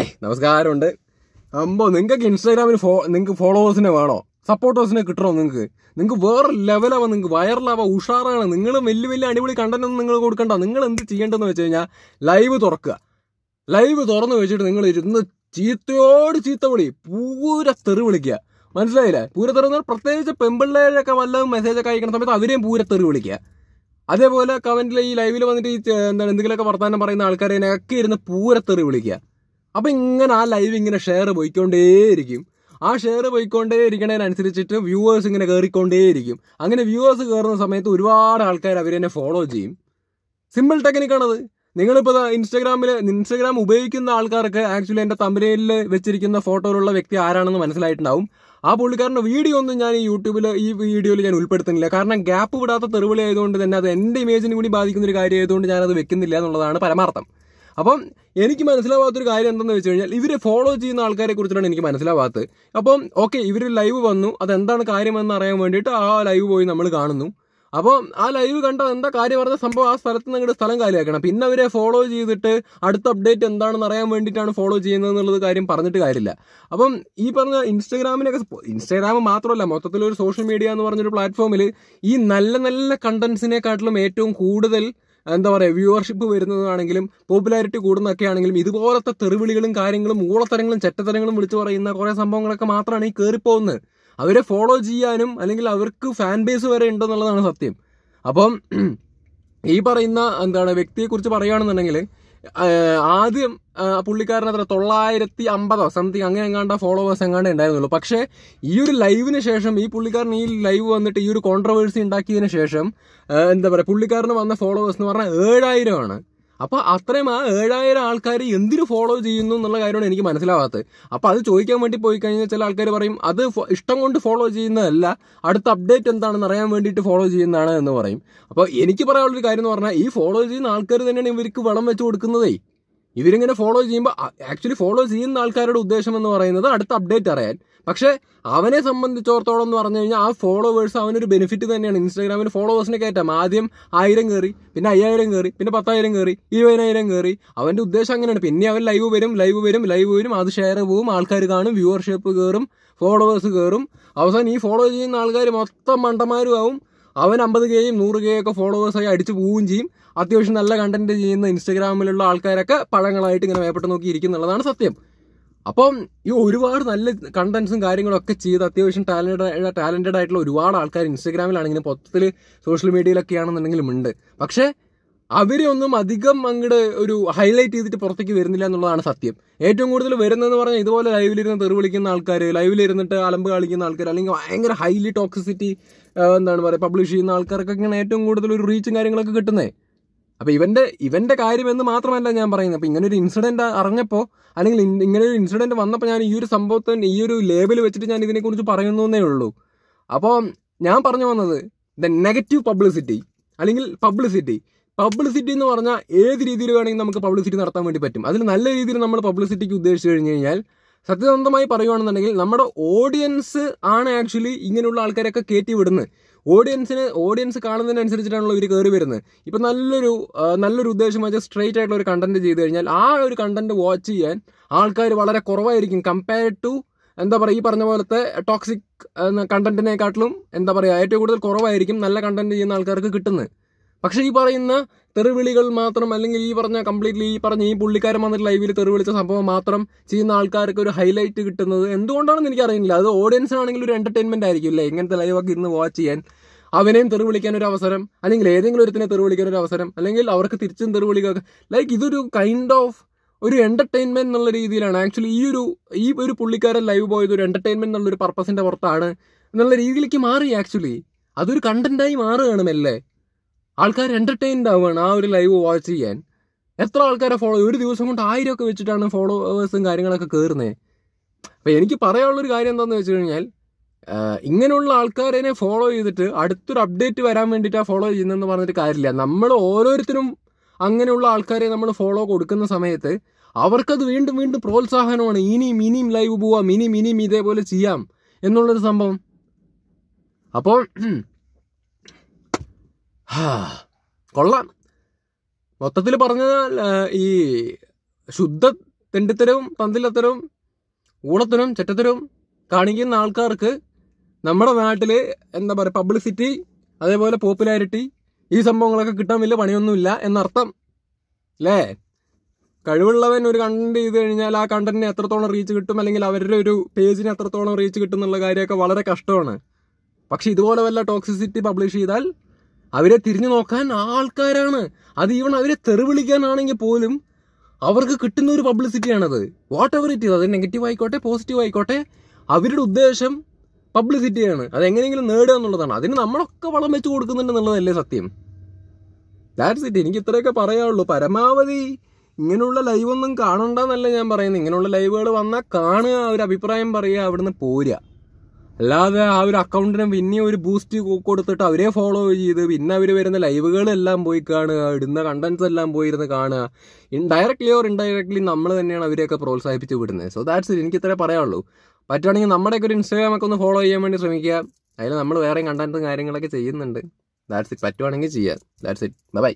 I നമസ്കാരമുണ്ട് അമ്പോ നിങ്ങൾക്ക് ഇൻസ്റ്റാഗ്രാമിൽ ഫോ നിങ്ങൾക്ക് ഫോളോവേഴ്സിനെ വേണോ സപ്പോർട്ടേഴ്സിനെ കിട്ടണോ നിങ്ങൾക്ക് നിങ്ങൾക്ക് വേറെ ലെവലാവാം നിങ്ങൾക്ക് വൈറലാവാം ഉഷാറാണ് നിങ്ങൾ വലിയ വലിയ അടിപൊളി കണ്ടന്റ് ഒന്നും നിങ്ങൾ കൊടുക്കണ്ട നിങ്ങൾ എന്ത് ചെയ്യേണ്ടതെന്ന് വെച്ച് കഴിഞ്ഞാൽ ലൈവ് തുറക്കുക ലൈവ് തുറന്ന് വെച്ചിട്ട് നിങ്ങൾ ഇരുന്ന് ചീത്തയോട് ചീത്ത വിളി പൂര തെറി വിളിക്കുക മനസ്സിലായില്ലേ പൂരത്തെറി എന്ന് പറഞ്ഞാൽ പ്രത്യേകിച്ച് പെമ്പിള്ളേരൊക്കെ വല്ലതും മെസ്സേജൊക്കെ അയക്കുന്ന സമയത്ത് അവരെയും പൂര തെറി വിളിക്കുക അതേപോലെ കമന്റിൽ ഈ ലൈവിൽ വന്നിട്ട് ഈ എന്താണ് എന്തെങ്കിലുമൊക്കെ വർത്തമാനം പറയുന്ന ആൾക്കാരെ ഒക്കെ ഇരുന്ന് പൂര തെറി വിളിക്കുക അപ്പം ഇങ്ങനെ ആ ലൈവ് ഇങ്ങനെ ഷെയർ പോയിക്കൊണ്ടേയിരിക്കും ആ ഷെയർ പോയിക്കൊണ്ടേ ഇരിക്കണതിനനുസരിച്ചിട്ട് വ്യൂവേഴ്സ് ഇങ്ങനെ കയറിക്കൊണ്ടേയിരിക്കും അങ്ങനെ വ്യൂവേഴ്സ് കയറുന്ന സമയത്ത് ഒരുപാട് ആൾക്കാർ അവരെന്നെ ഫോളോ ചെയ്യും സിമ്പിൾ ടെക്നിക്കാണത് നിങ്ങളിപ്പോൾ ഇൻസ്റ്റാഗ്രാമിൽ ഇൻസ്റ്റാഗ്രാം ഉപയോഗിക്കുന്ന ആൾക്കാർക്ക് ആക്ച്വലി എൻ്റെ തമ്പനയിൽ വെച്ചിരിക്കുന്ന ഫോട്ടോയിലുള്ള വ്യക്തി ആരാണെന്ന് മനസ്സിലായിട്ടുണ്ടാവും ആ പുള്ളിക്കാരൻ്റെ വീഡിയോ ഒന്നും ഞാൻ ഈ യൂട്യൂബിൽ ഈ വീഡിയോയിൽ ഞാൻ ഉൾപ്പെടുത്തുന്നില്ല കാരണം ഗ്യാപ്പ് വിടാത്ത തെറിവിളി ആയതുകൊണ്ട് തന്നെ അത് എൻ്റെ ഇമേജിന് കൂടി ബാധിക്കുന്ന ഒരു കാര്യമായതുകൊണ്ട് ആയതുകൊണ്ട് ഞാനത് വെക്കുന്നില്ല എന്നുള്ളതാണ് പരമാർത്ഥം അപ്പം എനിക്ക് മനസ്സിലാവാത്തൊരു കാര്യം എന്താണെന്ന് വെച്ച് കഴിഞ്ഞാൽ ഇവരെ ഫോളോ ചെയ്യുന്ന ആൾക്കാരെ കുറിച്ചിട്ടാണ് എനിക്ക് മനസ്സിലാവാത്തത് അപ്പം ഓക്കെ ഇവർ ലൈവ് വന്നു അതെന്താണ് കാര്യമെന്ന് അറിയാൻ വേണ്ടിയിട്ട് ആ ലൈവ് പോയി നമ്മൾ കാണുന്നു അപ്പോൾ ആ ലൈവ് കണ്ട എന്താ കാര്യം പറഞ്ഞ സംഭവം ആ സ്ഥലത്ത് നിങ്ങളുടെ സ്ഥലം കാര്യമാക്കണം പിന്നെ അവരെ ഫോളോ ചെയ്തിട്ട് അടുത്ത അപ്ഡേറ്റ് എന്താണെന്ന് അറിയാൻ വേണ്ടിയിട്ടാണ് ഫോളോ ചെയ്യുന്നത് എന്നുള്ളത് കാര്യം പറഞ്ഞിട്ട് കാര്യമില്ല അപ്പം ഈ പറഞ്ഞ ഇൻസ്റ്റാഗ്രാമിനൊക്കെ ഇൻസ്റ്റാഗ്രാം മാത്രമല്ല മൊത്തത്തിലൊരു സോഷ്യൽ മീഡിയ എന്ന് പറഞ്ഞൊരു പ്ലാറ്റ്ഫോമിൽ ഈ നല്ല നല്ല കണ്ടൻസിനെക്കാട്ടിലും ഏറ്റവും കൂടുതൽ എന്താ പറയുക വ്യൂവർഷിപ്പ് വരുന്നതാണെങ്കിലും പോപ്പുലാരിറ്റി കൂടുന്നൊക്കെ ആണെങ്കിലും ഇതുപോലത്തെ തെറിവിളികളും കാര്യങ്ങളും ഊളത്തരങ്ങളും ചെറ്റത്തരങ്ങളും വിളിച്ചു പറയുന്ന കുറേ സംഭവങ്ങളൊക്കെ മാത്രമാണ് ഈ കയറിപ്പോകുന്നത് അവരെ ഫോളോ ചെയ്യാനും അല്ലെങ്കിൽ അവർക്ക് ഫാൻ ബേസ് വരെ ഉണ്ടെന്നുള്ളതാണ് സത്യം അപ്പം ഈ പറയുന്ന എന്താണ് വ്യക്തിയെക്കുറിച്ച് പറയുകയാണെന്നുണ്ടെങ്കിൽ ആദ്യം പുള്ളിക്കാരൻ അത്ര തൊള്ളായിരത്തി അമ്പതോ സംതിങ് അങ്ങനെ എങ്ങാണ്ട ഫോളോവേഴ്സ് എങ്ങാണ്ട് ഉണ്ടായിരുന്നുള്ളൂ പക്ഷേ ഈ ഒരു ലൈവിന് ശേഷം ഈ പുള്ളിക്കാരൻ ഈ ലൈവ് വന്നിട്ട് ഈ ഒരു കോൺട്രവേഴ്സി ഉണ്ടാക്കിയതിന് ശേഷം എന്താ പറയുക പുള്ളിക്കാരന് വന്ന ഫോളോവേഴ്സ് എന്ന് പറഞ്ഞാൽ ഏഴായിരമാണ് അപ്പോൾ അത്രയും ആ ഏഴായിരം ആൾക്കാർ എന്തിനു ഫോളോ ചെയ്യുന്നു എന്നുള്ള കാര്യമാണ് എനിക്ക് മനസ്സിലാവാത്തത് അപ്പോൾ അത് ചോദിക്കാൻ വേണ്ടി പോയി കഴിഞ്ഞാൽ ചില ആൾക്കാർ പറയും അത് ഇഷ്ടം കൊണ്ട് ഫോളോ ചെയ്യുന്നതല്ല അടുത്ത അപ്ഡേറ്റ് എന്താണെന്ന് അറിയാൻ വേണ്ടിയിട്ട് ഫോളോ ചെയ്യുന്നതാണ് എന്ന് പറയും അപ്പോൾ എനിക്ക് പറയാനുള്ളൊരു കാര്യം എന്ന് പറഞ്ഞാൽ ഈ ഫോളോ ചെയ്യുന്ന ആൾക്കാർ തന്നെയാണ് ഇവർക്ക് വളം വെച്ച് കൊടുക്കുന്നതേ ഇവരിങ്ങനെ ഫോളോ ചെയ്യുമ്പോൾ ആക്ച്വലി ഫോളോ ചെയ്യുന്ന ആൾക്കാരുടെ ഉദ്ദേശം എന്ന് പറയുന്നത് അടുത്ത അപ്ഡേറ്റ് അറിയാൻ പക്ഷേ അവനെ സംബന്ധിച്ചിടത്തോളം എന്ന് പറഞ്ഞു കഴിഞ്ഞാൽ ആ ഫോളോവേഴ്സ് അവനൊരു ബെനിഫിറ്റ് തന്നെയാണ് ഇൻസ്റ്റാഗ്രാമിൽ ഫോളോവേഴ്സിനെ കയറ്റാം ആദ്യം ആയിരം കയറി പിന്നെ അയ്യായിരം കയറി പിന്നെ പത്തായിരം കയറി ഇരുപതിനായിരം കയറി അവൻ്റെ ഉദ്ദേശം അങ്ങനെയാണ് പിന്നെ അവൻ ലൈവ് വരും ലൈവ് വരും ലൈവ് വരും അത് ഷെയർ പോവും ആൾക്കാർ കാണും വ്യൂവർഷിപ്പ് കയറും ഫോളോവേഴ്സ് കയറും അവസാനം ഈ ഫോളോ ചെയ്യുന്ന ആൾക്കാർ മൊത്തം മണ്ടന്മാരും ആവും അവൻ അമ്പത് കെയും നൂറ് കെയൊക്കെ ഫോളോവേഴ്സായി അടിച്ചു പോവുകയും ചെയ്യും അത്യാവശ്യം നല്ല കണ്ടന്റ് ചെയ്യുന്ന ഇൻസ്റ്റാഗ്രാമിലുള്ള ആൾക്കാരൊക്കെ പഴങ്ങളായിട്ട് ഇങ്ങനെ വേപ്പെട്ട് നോക്കി ഇരിക്കുന്നുള്ളതാണ് സത്യം അപ്പം ഈ ഒരുപാട് നല്ല കണ്ടൻസും കാര്യങ്ങളൊക്കെ ചെയ്ത് അത്യാവശ്യം ടാലൻറ്റഡ് ടാലൻറ്റഡ് ആയിട്ടുള്ള ഒരുപാട് ആൾക്കാർ ഇൻസ്റ്റാഗ്രാമിലാണെങ്കിലും മൊത്തത്തിൽ സോഷ്യൽ മീഡിയയിലൊക്കെയാണെന്നുണ്ടെങ്കിലും ഉണ്ട് പക്ഷേ അവരെ ഒന്നും അധികം അങ്ങോട്ട് ഒരു ഹൈലൈറ്റ് ചെയ്തിട്ട് പുറത്തേക്ക് വരുന്നില്ല എന്നുള്ളതാണ് സത്യം ഏറ്റവും കൂടുതൽ വരുന്നതെന്ന് പറഞ്ഞാൽ ഇതുപോലെ ലൈവിലിരുന്ന് തെറി വിളിക്കുന്ന ആൾക്കാർ ലൈവിലിരുന്നിട്ട് അലമ്പ് കളിക്കുന്ന ആൾക്കാർ അല്ലെങ്കിൽ ഭയങ്കര ഹൈലി ടോക്സിസിറ്റി എന്താണ് പറയുക പബ്ലിഷ് ചെയ്യുന്ന ഇങ്ങനെ ഏറ്റവും കൂടുതൽ ഒരു റീച്ചും കാര്യങ്ങളൊക്കെ കിട്ടുന്നത് അപ്പോൾ ഇവൻ്റെ ഇവൻ്റെ കാര്യമെന്ന് മാത്രമല്ല ഞാൻ പറയുന്നത് അപ്പോൾ ഇങ്ങനൊരു ഇൻസിഡൻറ്റ് അറിഞ്ഞപ്പോൾ അല്ലെങ്കിൽ ഇങ്ങനെ ഒരു ഇൻസിഡൻറ്റ് വന്നപ്പോൾ ഞാൻ ഈ ഒരു സംഭവത്തിന് ഈ ഒരു ലേബൽ വെച്ചിട്ട് ഞാൻ ഇതിനെക്കുറിച്ച് പറയുന്നു എന്നേ ഉള്ളൂ അപ്പോൾ ഞാൻ പറഞ്ഞു വന്നത് ദ നെഗറ്റീവ് പബ്ലിസിറ്റി അല്ലെങ്കിൽ പബ്ലിസിറ്റി പബ്ലിസിറ്റി എന്ന് പറഞ്ഞാൽ ഏത് രീതിയിൽ വേണമെങ്കിൽ നമുക്ക് പബ്ലിസിറ്റി നടത്താൻ വേണ്ടി പറ്റും അതിൽ നല്ല രീതിയിൽ നമ്മൾ പബ്ലിസിറ്റിക്ക് ഉദ്ദേശിച്ചു കഴിഞ്ഞ് കഴിഞ്ഞാൽ സത്യസന്ധമായി പറയുകയാണെന്നുണ്ടെങ്കിൽ നമ്മുടെ ഓഡിയൻസ് ആണ് ആക്ച്വലി ഇങ്ങനെയുള്ള ആൾക്കാരൊക്കെ കയറ്റി വിടുന്നത് ഓഡിയൻസിന് ഓഡിയൻസ് കാണുന്നതിനനുസരിച്ചിട്ടാണല്ലോ ഇവർ കയറി വരുന്നത് ഇപ്പം നല്ലൊരു നല്ലൊരു ഉദ്ദേശം വെച്ചാൽ സ്ട്രെയിറ്റ് ആയിട്ടുള്ള ഒരു കണ്ടന്റ് ചെയ്ത് കഴിഞ്ഞാൽ ആ ഒരു കണ്ടന്റ് വാച്ച് ചെയ്യാൻ ആൾക്കാർ വളരെ കുറവായിരിക്കും കമ്പയർഡ് ടു എന്താ പറയുക ഈ പറഞ്ഞ പോലത്തെ ടോക്സിക് കണ്ടന്റിനെക്കാട്ടിലും എന്താ പറയുക ഏറ്റവും കൂടുതൽ കുറവായിരിക്കും നല്ല കണ്ടന്റ് ചെയ്യുന്ന ആൾക്കാർക്ക് കിട്ടുന്നത് പക്ഷേ ഈ പറയുന്ന തെറിവിളികൾ മാത്രം അല്ലെങ്കിൽ ഈ പറഞ്ഞ കംപ്ലീറ്റ്ലി ഈ പറഞ്ഞ ഈ പുള്ളിക്കാരൻ വന്നിട്ട് ലൈവിൽ തെറിവിളിച്ച സംഭവം മാത്രം ചെയ്യുന്ന ആൾക്കാർക്ക് ഒരു ഹൈലൈറ്റ് കിട്ടുന്നത് എന്തുകൊണ്ടാണെന്ന് എനിക്കറിയില്ല അത് ഓഡിയൻസിനാണെങ്കിൽ ഒരു എന്റർടൈൻമെന്റ് ആയിരിക്കും അല്ലേ ഇങ്ങനത്തെ ലൈവൊക്കെ ഇന്ന് വാച്ച് ചെയ്യാൻ അവനെയും തെറിവിളിക്കാൻ ഒരു അവസരം അല്ലെങ്കിൽ ഏതെങ്കിലും ഒരുത്തിനെ തെറിവിളിക്കാൻ ഒരു അവസരം അല്ലെങ്കിൽ അവർക്ക് തിരിച്ചും തെറിവിളിക്കുക ലൈക്ക് ഇതൊരു കൈൻഡ് ഓഫ് ഒരു എൻ്റർടൈൻമെൻറ്റ് എന്നുള്ള രീതിയിലാണ് ആക്ച്വലി ഈ ഒരു ഈ ഒരു പുള്ളിക്കാരൻ ലൈവ് പോയത് ഒരു എൻ്റർടൈൻമെൻറ്റ് എന്നുള്ളൊരു പർപ്പസിൻ്റെ പുറത്താണ് എന്നുള്ള രീതിയിലേക്ക് മാറി ആക്ച്വലി അതൊരു കണ്ടൻറ്റായി മാറുകയാണ് മെല്ലെ ആൾക്കാർ എൻ്റർടൈൻഡ് ആവുകയാണ് ആ ഒരു ലൈവ് വാച്ച് ചെയ്യാൻ എത്ര ആൾക്കാരെ ഫോളോ ഒരു ദിവസം കൊണ്ട് ആയിരമൊക്കെ വെച്ചിട്ടാണ് ഫോളോവേഴ്സും കാര്യങ്ങളൊക്കെ കയറുന്നത് അപ്പോൾ എനിക്ക് പറയാനുള്ളൊരു കാര്യം എന്താണെന്ന് വെച്ച് കഴിഞ്ഞാൽ ഇങ്ങനെയുള്ള ആൾക്കാരെ ഫോളോ ചെയ്തിട്ട് അടുത്തൊരു അപ്ഡേറ്റ് വരാൻ വേണ്ടിയിട്ടാണ് ഫോളോ ചെയ്യുന്നതെന്ന് പറഞ്ഞിട്ട് കാര്യമില്ല നമ്മൾ ഓരോരുത്തരും അങ്ങനെയുള്ള ആൾക്കാരെ നമ്മൾ ഫോളോ കൊടുക്കുന്ന സമയത്ത് അവർക്കത് വീണ്ടും വീണ്ടും പ്രോത്സാഹനമാണ് ഇനിയും ഇനിയും ലൈവ് പോവാം ഇനിയും ഇനിയും ഇതേപോലെ ചെയ്യാം എന്നുള്ളൊരു സംഭവം അപ്പോൾ ഹാ കൊള്ളാം മൊത്തത്തിൽ പറഞ്ഞാൽ ഈ ശുദ്ധ തെണ്ടിത്തരവും പന്തിലത്തരവും ഊളത്തരവും ചെറ്റത്തരവും കാണിക്കുന്ന ആൾക്കാർക്ക് നമ്മുടെ നാട്ടിൽ എന്താ പറയുക പബ്ലിസിറ്റി അതേപോലെ പോപ്പുലാരിറ്റി ഈ സംഭവങ്ങളൊക്കെ കിട്ടാൻ വലിയ പണിയൊന്നുമില്ല എന്നർത്ഥം അല്ലേ കഴിവുള്ളവൻ ഒരു കണ്ടന്റ് ചെയ്ത് കഴിഞ്ഞാൽ ആ കണ്ടന്റിന് എത്രത്തോളം റീച്ച് കിട്ടും അല്ലെങ്കിൽ അവരുടെ ഒരു പേജിന് എത്രത്തോളം റീച്ച് കിട്ടും എന്നുള്ള കാര്യമൊക്കെ വളരെ കഷ്ടമാണ് പക്ഷെ ഇതുപോലെ വല്ല ടോക്സിസിറ്റി പബ്ലിഷ് ചെയ്താൽ അവരെ തിരിഞ്ഞു നോക്കാൻ ആൾക്കാരാണ് അത് ഈവൺ അവരെ തെറി പോലും അവർക്ക് കിട്ടുന്ന ഒരു പബ്ലിസിറ്റിയാണത് വാട്ട് എവർ ഇറ്റ് അത് നെഗറ്റീവ് ആയിക്കോട്ടെ പോസിറ്റീവ് ആയിക്കോട്ടെ അവരുടെ ഉദ്ദേശം പബ്ലിസിറ്റിയാണ് എങ്ങനെയെങ്കിലും നേടുക എന്നുള്ളതാണ് അതിന് നമ്മളൊക്കെ വളം വെച്ച് കൊടുക്കുന്നുണ്ടെന്നുള്ളതല്ലേ സത്യം ദാറ്റ്സ് ഇറ്റ് എനിക്ക് ഇത്രയൊക്കെ പറയാനുള്ളൂ പരമാവധി ഇങ്ങനെയുള്ള ലൈവൊന്നും കാണണ്ടെന്നല്ല ഞാൻ പറയുന്നത് ഇങ്ങനെയുള്ള ലൈവുകൾ വന്നാൽ കാണുക ഒരു അഭിപ്രായം പറയുക അവിടുന്ന് പോരുക അല്ലാതെ ആ ഒരു അക്കൗണ്ടിന് പിന്നെ ഒരു ബൂസ്റ്റ് കൊടുത്തിട്ട് അവരെ ഫോളോ ചെയ്ത് പിന്നെ അവർ വരുന്ന ലൈവുകളെല്ലാം പോയി കാണുക ഇടുന്ന കണ്ടൻസ് എല്ലാം പോയിരുന്ന് കാണുക ഇൻഡയറക്ട്ലി ഓർ ഇൻഡയറക്ട്ലി നമ്മൾ തന്നെയാണ് അവരെയൊക്കെ പ്രോത്സാഹിപ്പിച്ച് വിടുന്നത് സോ ദാറ്റ്സ് എനിക്ക് ഇത്രേ പറയാനുള്ളൂ പറ്റുവാണെങ്കിൽ നമ്മുടെയൊക്കെ ഒരു ഇൻസ്റ്റാഗ്രാം ഒക്കെ ഒന്ന് ഫോളോ ചെയ്യാൻ വേണ്ടി ശ്രമിക്കുക അതിൽ നമ്മൾ വേറെയും കണ്ടൻസും കാര്യങ്ങളൊക്കെ ചെയ്യുന്നുണ്ട് ദാറ്റ്സ് ഇറ്റ് പറ്റുവാണെങ്കിൽ ചെയ്യുക ദാറ്റ്സ് ഇറ്റ് ബൈ